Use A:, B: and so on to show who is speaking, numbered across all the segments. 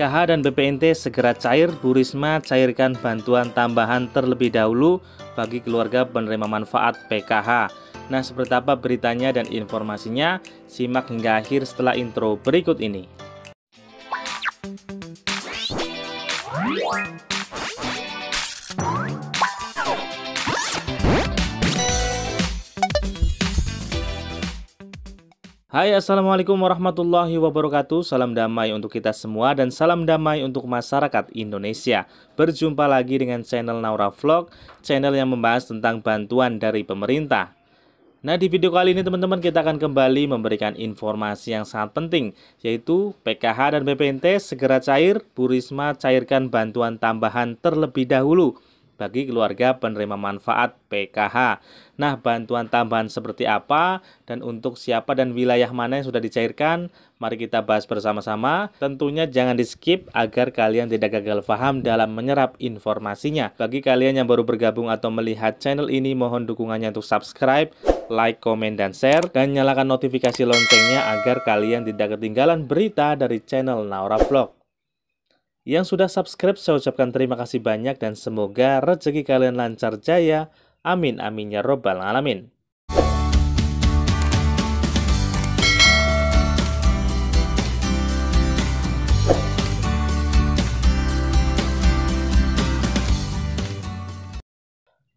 A: BPKH dan BPNT segera cair, Bu Risma cairkan bantuan tambahan terlebih dahulu bagi keluarga penerima manfaat PKH. Nah, seperti apa beritanya dan informasinya? Simak hingga akhir setelah intro berikut ini. Hai Assalamualaikum warahmatullahi wabarakatuh Salam damai untuk kita semua dan salam damai untuk masyarakat Indonesia Berjumpa lagi dengan channel Naura Vlog Channel yang membahas tentang bantuan dari pemerintah Nah di video kali ini teman-teman kita akan kembali memberikan informasi yang sangat penting Yaitu PKH dan BPNT segera cair, Bu cairkan bantuan tambahan terlebih dahulu bagi keluarga penerima manfaat PKH. Nah, bantuan tambahan seperti apa dan untuk siapa dan wilayah mana yang sudah dicairkan? Mari kita bahas bersama-sama. Tentunya jangan di-skip agar kalian tidak gagal paham dalam menyerap informasinya. Bagi kalian yang baru bergabung atau melihat channel ini, mohon dukungannya untuk subscribe, like, komen, dan share, dan nyalakan notifikasi loncengnya agar kalian tidak ketinggalan berita dari channel Naura Vlog. Yang sudah subscribe saya ucapkan terima kasih banyak dan semoga rezeki kalian lancar jaya. Amin amin ya robbal alamin.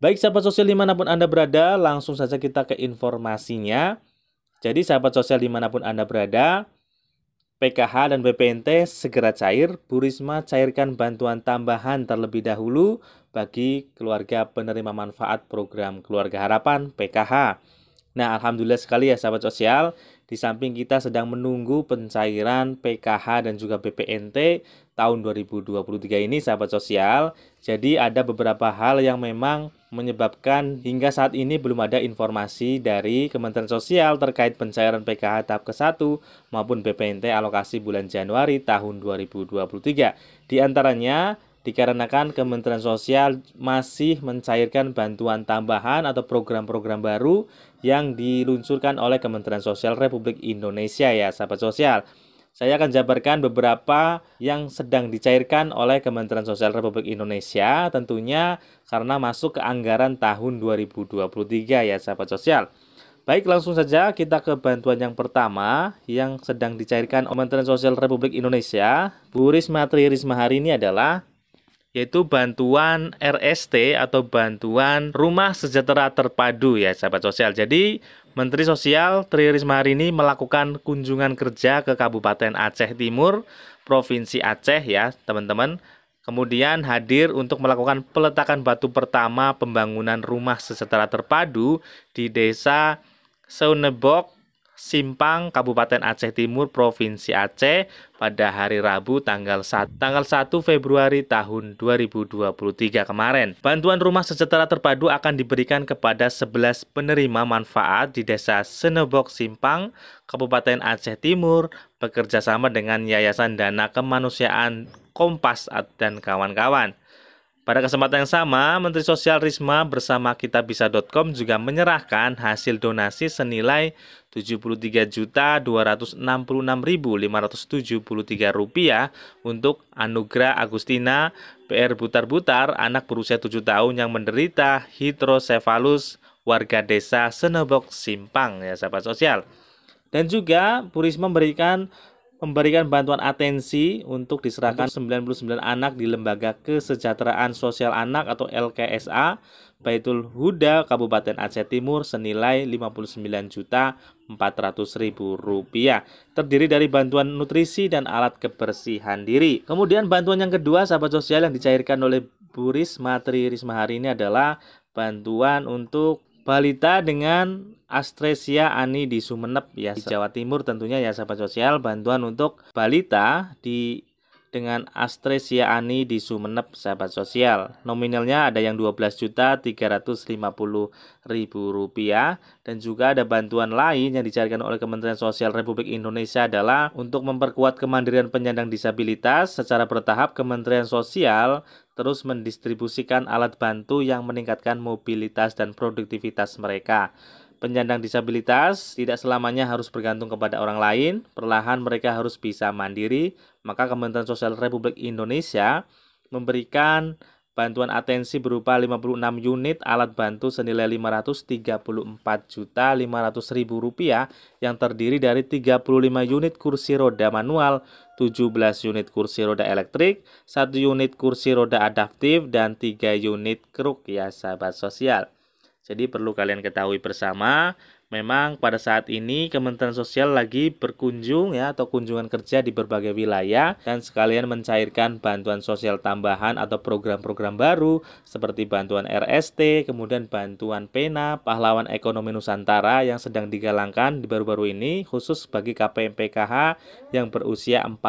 A: Baik sahabat sosial dimanapun Anda berada, langsung saja kita ke informasinya. Jadi sahabat sosial dimanapun Anda berada, PKH dan BPNT segera cair, Bu Risma cairkan bantuan tambahan terlebih dahulu bagi keluarga penerima manfaat program Keluarga Harapan PKH. Nah, alhamdulillah sekali ya sahabat sosial, di samping kita sedang menunggu pencairan PKH dan juga BPNT tahun 2023 ini sahabat sosial. Jadi ada beberapa hal yang memang menyebabkan hingga saat ini belum ada informasi dari Kementerian Sosial terkait pencairan PKH tahap ke-1 maupun BPNT alokasi bulan Januari tahun 2023. Di antaranya dikarenakan Kementerian Sosial masih mencairkan bantuan tambahan atau program-program baru yang diluncurkan oleh Kementerian Sosial Republik Indonesia ya, sahabat sosial saya akan jabarkan beberapa yang sedang dicairkan oleh Kementerian Sosial Republik Indonesia tentunya karena masuk ke anggaran tahun 2023 ya sahabat sosial. Baik, langsung saja kita ke bantuan yang pertama yang sedang dicairkan Kementerian Sosial Republik Indonesia. Bu Risma Tri Risma hari ini adalah yaitu bantuan RST atau bantuan rumah sejahtera terpadu ya sahabat sosial. Jadi Menteri Sosial Tri Risma hari ini melakukan kunjungan kerja ke Kabupaten Aceh Timur, Provinsi Aceh ya teman-teman. Kemudian hadir untuk melakukan peletakan batu pertama pembangunan rumah sejahtera terpadu di Desa Seunebok, Simpang, Kabupaten Aceh Timur, Provinsi Aceh pada hari Rabu tanggal 1, tanggal 1 Februari tahun 2023 kemarin. Bantuan rumah sejahtera terpadu akan diberikan kepada 11 penerima manfaat di Desa Senebok Simpang, Kabupaten Aceh Timur, bekerjasama dengan Yayasan Dana Kemanusiaan Kompas dan kawan-kawan. Pada kesempatan yang sama, Menteri Sosial Risma bersama kitabisa.com juga menyerahkan hasil donasi senilai Rp73.266.573 untuk Anugerah Agustina PR Butar-Butar anak berusia 7 tahun yang menderita hidrosefalus warga desa Senebok Simpang ya sahabat sosial. Dan juga Bu memberikan memberikan bantuan atensi untuk diserahkan 99 anak di Lembaga Kesejahteraan Sosial Anak atau LKSA Baitul Huda Kabupaten Aceh Timur senilai 59 juta rupiah terdiri dari bantuan nutrisi dan alat kebersihan diri kemudian bantuan yang kedua sahabat sosial yang dicairkan oleh Bu Risma Tri Risma hari ini adalah bantuan untuk balita dengan Astresia Ani di Sumeneb ya di Jawa Timur tentunya ya sahabat sosial bantuan untuk balita di dengan Astresia Ani di Sumeneb sahabat sosial. Nominalnya ada yang juta 12 ribu rupiah dan juga ada bantuan lain yang dicarikan oleh Kementerian Sosial Republik Indonesia adalah untuk memperkuat kemandirian penyandang disabilitas secara bertahap Kementerian Sosial terus mendistribusikan alat bantu yang meningkatkan mobilitas dan produktivitas mereka. Penyandang disabilitas tidak selamanya harus bergantung kepada orang lain, perlahan mereka harus bisa mandiri. Maka Kementerian Sosial Republik Indonesia memberikan bantuan atensi berupa 56 unit alat bantu senilai Rp534.500.000 yang terdiri dari 35 unit kursi roda manual, 17 unit kursi roda elektrik, 1 unit kursi roda adaptif, dan 3 unit kruk ya sahabat sosial. Jadi perlu kalian ketahui bersama, memang pada saat ini Kementerian Sosial lagi berkunjung ya atau kunjungan kerja di berbagai wilayah dan sekalian mencairkan bantuan sosial tambahan atau program-program baru seperti bantuan RST, kemudian bantuan pena, pahlawan ekonomi Nusantara yang sedang digalangkan di baru-baru ini khusus bagi KPM PKH yang berusia 45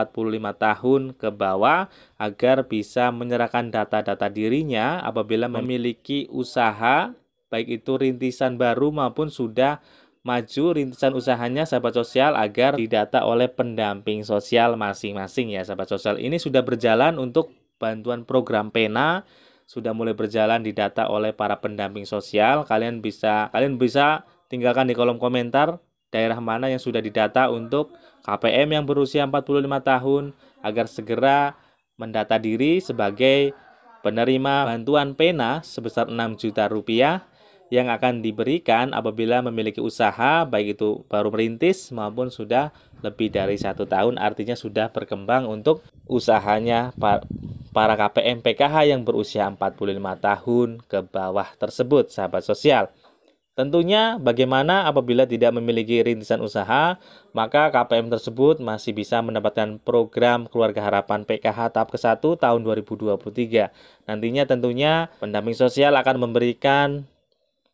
A: tahun ke bawah agar bisa menyerahkan data-data dirinya apabila memiliki usaha baik itu rintisan baru maupun sudah maju rintisan usahanya sahabat sosial agar didata oleh pendamping sosial masing-masing ya sahabat sosial. Ini sudah berjalan untuk bantuan program pena sudah mulai berjalan didata oleh para pendamping sosial. Kalian bisa kalian bisa tinggalkan di kolom komentar daerah mana yang sudah didata untuk KPM yang berusia 45 tahun agar segera mendata diri sebagai penerima bantuan pena sebesar 6 juta rupiah yang akan diberikan apabila memiliki usaha baik itu baru merintis maupun sudah lebih dari satu tahun artinya sudah berkembang untuk usahanya para KPM PKH yang berusia 45 tahun ke bawah tersebut sahabat sosial. Tentunya bagaimana apabila tidak memiliki rintisan usaha, maka KPM tersebut masih bisa mendapatkan program Keluarga Harapan PKH tahap ke-1 tahun 2023. Nantinya tentunya pendamping sosial akan memberikan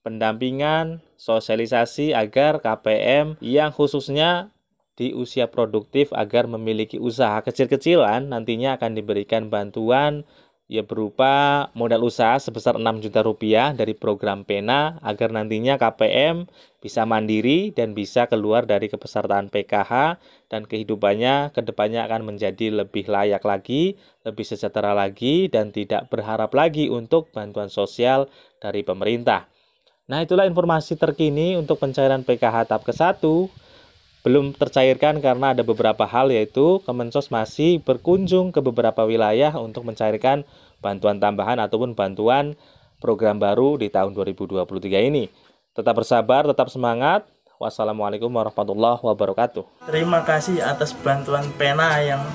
A: pendampingan, sosialisasi agar KPM yang khususnya di usia produktif agar memiliki usaha kecil-kecilan nantinya akan diberikan bantuan ya berupa modal usaha sebesar 6 juta rupiah dari program PENA agar nantinya KPM bisa mandiri dan bisa keluar dari kepesertaan PKH dan kehidupannya kedepannya akan menjadi lebih layak lagi, lebih sejahtera lagi dan tidak berharap lagi untuk bantuan sosial dari pemerintah. Nah, itulah informasi terkini untuk pencairan PKH tahap ke-1. Belum tercairkan karena ada beberapa hal yaitu Kemensos masih berkunjung ke beberapa wilayah untuk mencairkan bantuan tambahan ataupun bantuan program baru di tahun 2023 ini. Tetap bersabar, tetap semangat. Wassalamualaikum warahmatullahi wabarakatuh. Terima kasih atas bantuan pena yang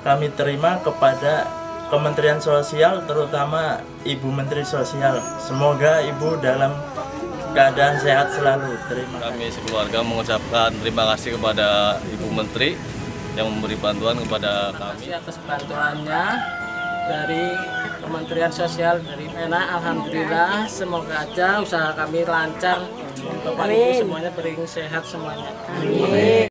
A: kami terima kepada Kementerian Sosial terutama Ibu Menteri Sosial. Semoga Ibu dalam keadaan sehat selalu. Terima kasih. Kami sekeluarga mengucapkan terima kasih kepada Ibu Menteri yang memberi bantuan kepada kami. Terima kasih atas bantuannya dari Kementerian Sosial dari MENA. Alhamdulillah, semoga aja usaha kami lancar untuk kami semuanya pering sehat semuanya. Amin.